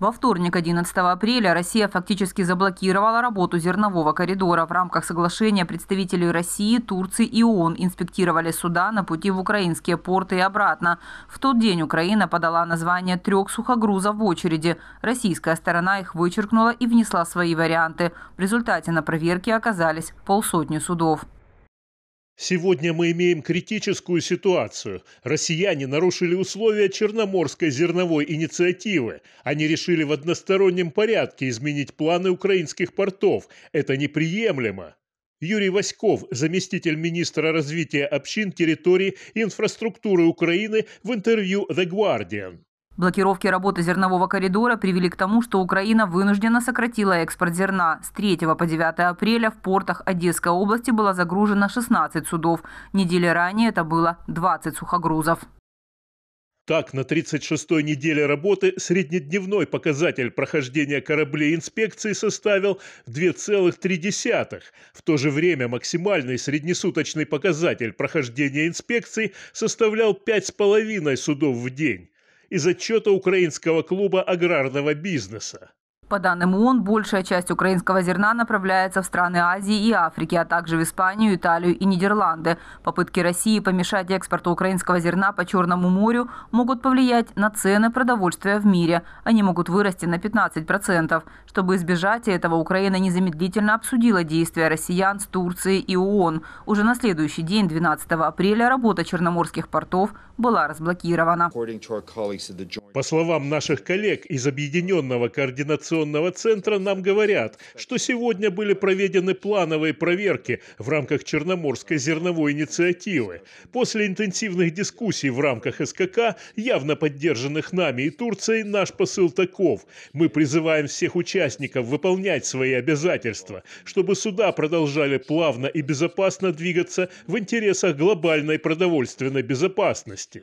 Во вторник, 11 апреля, Россия фактически заблокировала работу зернового коридора. В рамках соглашения представителей России, Турции и ООН инспектировали суда на пути в украинские порты и обратно. В тот день Украина подала название трех сухогрузов в очереди. Российская сторона их вычеркнула и внесла свои варианты. В результате на проверке оказались полсотни судов. Сегодня мы имеем критическую ситуацию. Россияне нарушили условия Черноморской зерновой инициативы. Они решили в одностороннем порядке изменить планы украинских портов. Это неприемлемо. Юрий Васьков, заместитель министра развития общин, территорий и инфраструктуры Украины в интервью The Guardian. Блокировки работы зернового коридора привели к тому, что Украина вынуждена сократила экспорт зерна. С 3 по 9 апреля в портах Одесской области было загружено 16 судов. Недели ранее это было 20 сухогрузов. Так, на 36-й неделе работы среднедневной показатель прохождения кораблей инспекции составил 2,3. В то же время максимальный среднесуточный показатель прохождения инспекции составлял 5,5 судов в день из отчета Украинского клуба аграрного бизнеса. По данным ООН, большая часть украинского зерна направляется в страны Азии и Африки, а также в Испанию, Италию и Нидерланды. Попытки России помешать экспорту украинского зерна по Черному морю могут повлиять на цены продовольствия в мире. Они могут вырасти на 15%. Чтобы избежать этого, Украина незамедлительно обсудила действия россиян с Турцией и ООН. Уже на следующий день, 12 апреля, работа черноморских портов была разблокирована. По словам наших коллег из Объединенного координационного информационного центра нам говорят, что сегодня были проведены плановые проверки в рамках Черноморской зерновой инициативы. После интенсивных дискуссий в рамках СКК, явно поддержанных нами и Турцией, наш посыл таков. Мы призываем всех участников выполнять свои обязательства, чтобы суда продолжали плавно и безопасно двигаться в интересах глобальной продовольственной безопасности.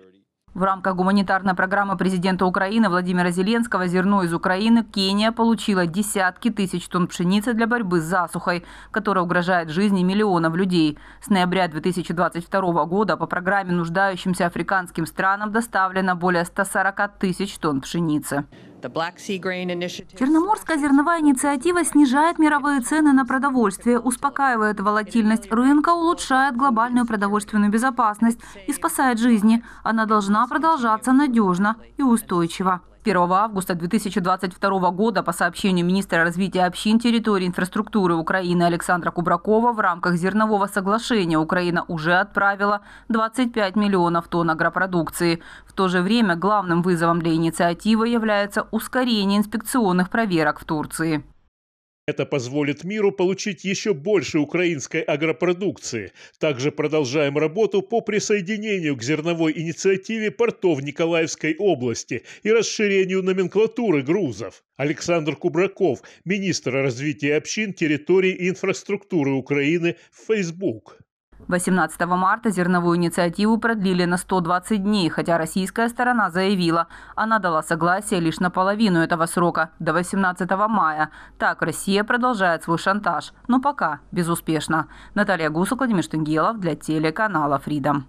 В рамках гуманитарной программы президента Украины Владимира Зеленского «Зерно из Украины» Кения получила десятки тысяч тонн пшеницы для борьбы с засухой, которая угрожает жизни миллионов людей. С ноября 2022 года по программе нуждающимся африканским странам доставлено более 140 тысяч тонн пшеницы. Черноморская зерновая инициатива снижает мировые цены на продовольствие, успокаивает волатильность рынка, улучшает глобальную продовольственную безопасность и спасает жизни. Она должна продолжаться надежно и устойчиво. 1 августа 2022 года по сообщению министра развития общин, территории инфраструктуры Украины Александра Кубракова в рамках зернового соглашения Украина уже отправила 25 миллионов тонн агропродукции. В то же время главным вызовом для инициативы является ускорение инспекционных проверок в Турции. Это позволит миру получить еще больше украинской агропродукции. Также продолжаем работу по присоединению к зерновой инициативе портов Николаевской области и расширению номенклатуры грузов. Александр Кубраков, министр развития общин, территорий и инфраструктуры Украины, в Facebook. 18 марта зерновую инициативу продлили на 120 дней, хотя российская сторона заявила, она дала согласие лишь на половину этого срока, до 18 мая. Так Россия продолжает свой шантаж, но пока безуспешно. Наталья Гусок, Владимир Штангелов для телеканала «Фридом».